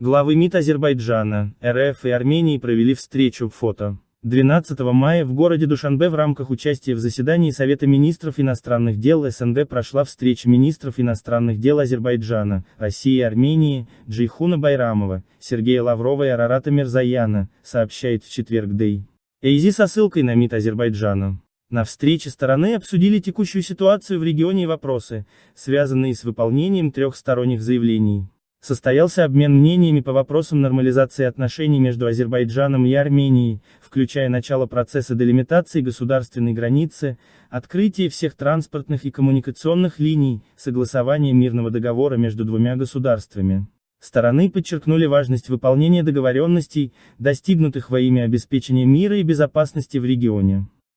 Главы МИД Азербайджана, РФ и Армении провели встречу, фото. 12 мая в городе Душанбе в рамках участия в заседании Совета министров иностранных дел СНГ прошла встреча министров иностранных дел Азербайджана, России и Армении, Джейхуна Байрамова, Сергея Лаврова и Арарата Мерзаяна, сообщает в четверг Дэй. Эйзи со ссылкой на МИД Азербайджана. На встрече стороны обсудили текущую ситуацию в регионе и вопросы, связанные с выполнением трехсторонних заявлений. Состоялся обмен мнениями по вопросам нормализации отношений между Азербайджаном и Арменией, включая начало процесса делимитации государственной границы, открытие всех транспортных и коммуникационных линий, согласование мирного договора между двумя государствами. Стороны подчеркнули важность выполнения договоренностей, достигнутых во имя обеспечения мира и безопасности в регионе.